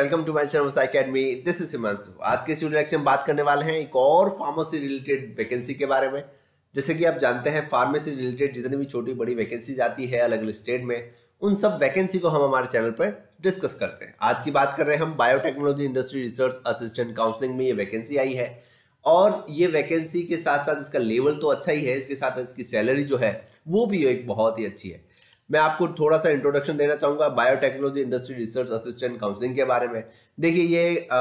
welcome to my channel academy this is Himanshu आज के studio lecture में बात करने वाले हैं एक और फार्मेसी रिलेटेड वैकेंसी के बारे में जैसे कि आप जानते हैं फार्मेसी रिलेटेड जितनी भी छोटी बड़ी वैकेंसीज आती है अलग अलग स्टेट में उन सब वैकेंसी को हम हमारे चैनल पर डिस्कस करते हैं आज की बात कर रहे हैं हम biotechnology industry research assistant counselling में ये वैकेंसी आई है और ये वैकेंसी के साथ साथ इसका लेवल तो अच्छा ही है इसके साथ इसकी सैलरी जो है वो भी एक बहुत ही अच्छी है मैं आपको थोड़ा सा इंट्रोडक्शन देना चाहूँगा biotechnology industry research assistant counselling के बारे में देखिए ये आ,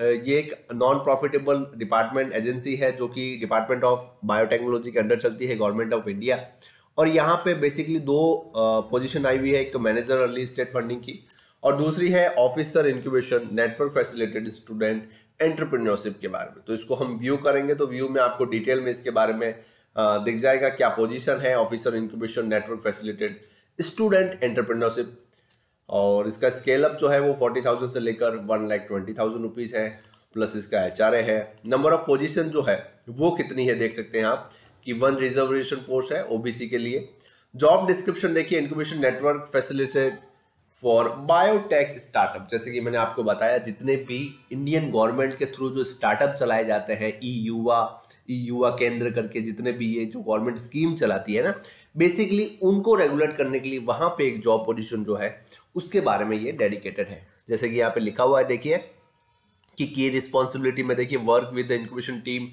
ये एक नॉन प्रॉफिटेबल डिपार्टमेंट एजेंसी है जो कि डिपार्टमेंट ऑफ बायोटेक्नोलॉजी के अंडर चलती है गवर्नमेंट ऑफ इंडिया और यहाँ पे बेसिकली दो पोजिशन आई हुई है एक तो मैनेजर अर्ली स्टेट फंडिंग की और दूसरी है officer incubation network facilitated student entrepreneurship के बारे में तो इसको हम व्यू करेंगे तो व्यू में आपको डिटेल में इसके बारे में दिख जाएगा क्या पोजीशन है officer incubation network facilitated student entrepreneurship और इसका स्केल अप जो है वो फोर्टी थाउजेंड से लेकर one lakh twenty thousand rupees है प्लस इसका एच आर ए है नंबर ऑफ पोजीशन जो है वो कितनी है देख सकते हैं आप कि वन रिजर्वेशन पोस्ट है ओबीसी के लिए जॉब डिस्क्रिप्शन देखिए incubation network facilitated for biotech startup जैसे कि मैंने आपको बताया जितने भी इंडियन गवर्नमेंट के थ्रू जो स्टार्टअप चलाए जाते हैं ई युवा युवा केंद्र करके जितने भी ये जो गवर्नमेंट स्कीम चलाती है ना बेसिकली उनको रेगुलेट करने के लिए वहां पे एक जॉब पोजीशन जो है उसके बारे में ये डेडिकेटेड है जैसे कि यहाँ पे लिखा हुआ है देखिए कि की रिस्पॉन्सिबिलिटी में देखिए work with the incubation team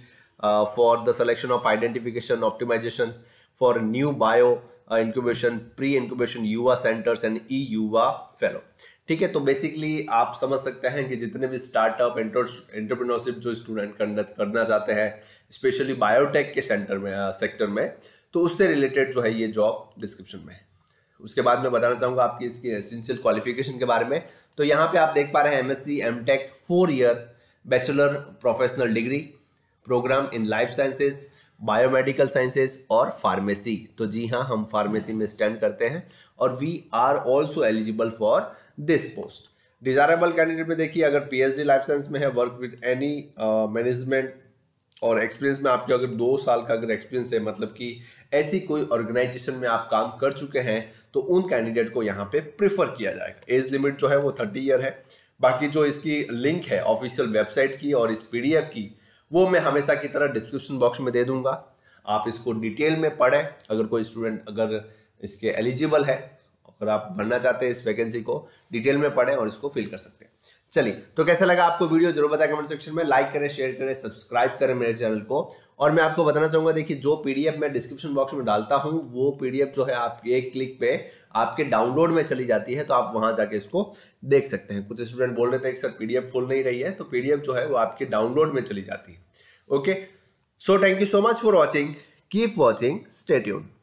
for the selection of identification optimisation for new bio incubation pre incubation Yuva centres and E Yuva fellow ठीक है तो बेसिकली आप समझ सकते हैं कि जितने भी स्टार्टअप एंटरप्रेन्योरशिप जो स्टूडेंट करना चाहते हैं स्पेशली बायोटेक के सेंटर में सेक्टर uh, में तो उससे रिलेटेड जो है ये जॉब डिस्क्रिप्शन में उसके बाद मैं बताना चाहूँगा आपकी इसकी एसेंशियल क्वालिफिकेशन के बारे में तो यहाँ पे आप देख पा रहे हैं MSc M tech four year bachelor professional degree programme in life sciences biomedical sciences और फार्मेसी तो जी हाँ हम फार्मेसी में स्टैंड करते हैं और we are also eligible for this post desirable candidate में देखिए अगर पीएचडी लाइफ साइंस में है वर्क विद एनी मैनेजमेंट और एक्सपीरियंस में आपके अगर दो साल का अगर एक्सपीरियंस है मतलब कि ऐसी कोई ऑर्गेनाइजेशन में आप काम कर चुके हैं तो उन कैंडिडेट को यहाँ पे प्रिफर किया जाएगा एज लिमिट जो है वो थर्टी ईयर है बाकी जो इसकी लिंक है ऑफिशियल वेबसाइट की और इस पीडीएफ की वो मैं हमेशा की तरह डिस्क्रिप्शन बॉक्स में दे दूंगा आप इसको डिटेल में पढ़ें अगर कोई स्टूडेंट अगर इसके एलिजिबल है अगर आप भरना चाहते हैं इस वैकेंसी को डिटेल में पढ़ें और इसको फिल कर सकते हैं चलिए तो कैसा लगा आपको वीडियो जरूर बताएं कमेंट सेक्शन में लाइक करें शेयर करें सब्सक्राइब करें मेरे चैनल को और मैं आपको बताना चाहूंगा देखिए जो पीडीएफ मैं डिस्क्रिप्शन बॉक्स में डालता हूँ वो पीडीएफ जो है आप एक क्लिक पे आपके डाउनलोड में चली जाती है तो आप वहां जाके इसको देख सकते हैं कुछ स्टूडेंट बोल रहे थे सर पीडीएफ फुल नहीं रही है तो पीडीएफ जो है वो आपके डाउनलोड में चली जाती है okay so thank you so much for watching keep watching stay tuned